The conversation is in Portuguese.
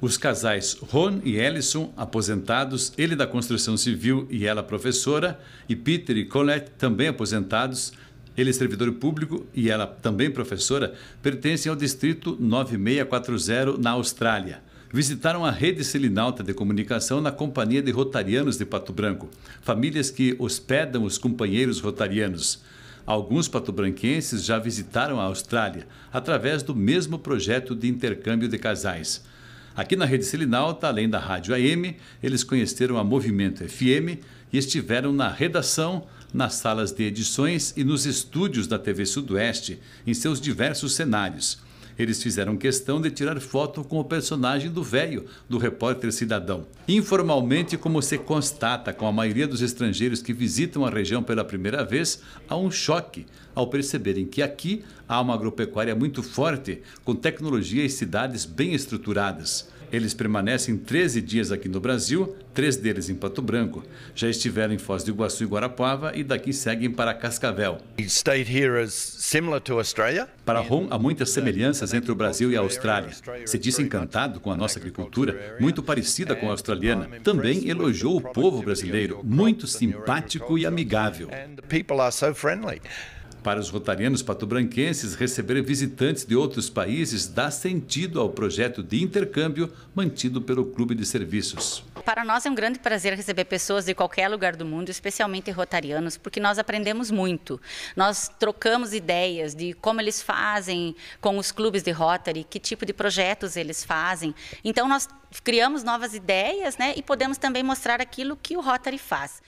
Os casais Ron e Ellison, aposentados, ele da construção civil e ela professora, e Peter e Colette, também aposentados, ele servidor público e ela também professora, pertencem ao distrito 9640 na Austrália. Visitaram a rede selinalta de comunicação na Companhia de Rotarianos de Pato Branco, famílias que hospedam os companheiros rotarianos. Alguns patobranquenses já visitaram a Austrália através do mesmo projeto de intercâmbio de casais. Aqui na Rede Selinalta, tá além da Rádio AM, eles conheceram a Movimento FM e estiveram na redação, nas salas de edições e nos estúdios da TV Sudoeste, em seus diversos cenários. Eles fizeram questão de tirar foto com o personagem do velho, do repórter cidadão. Informalmente, como se constata com a maioria dos estrangeiros que visitam a região pela primeira vez, há um choque ao perceberem que aqui há uma agropecuária muito forte, com tecnologia e cidades bem estruturadas. Eles permanecem 13 dias aqui no Brasil, três deles em Pato Branco. Já estiveram em Foz do Iguaçu e Guarapuava e daqui seguem para Cascavel. Para Ron, há muitas semelhanças entre o Brasil e a Austrália. Se disse encantado com a nossa agricultura, muito parecida com a australiana. Também elogiou o povo brasileiro, muito simpático e amigável. Para os rotarianos patobranquenses, receber visitantes de outros países dá sentido ao projeto de intercâmbio mantido pelo Clube de Serviços. Para nós é um grande prazer receber pessoas de qualquer lugar do mundo, especialmente rotarianos, porque nós aprendemos muito. Nós trocamos ideias de como eles fazem com os clubes de Rotary, que tipo de projetos eles fazem. Então nós criamos novas ideias, né, e podemos também mostrar aquilo que o Rotary faz.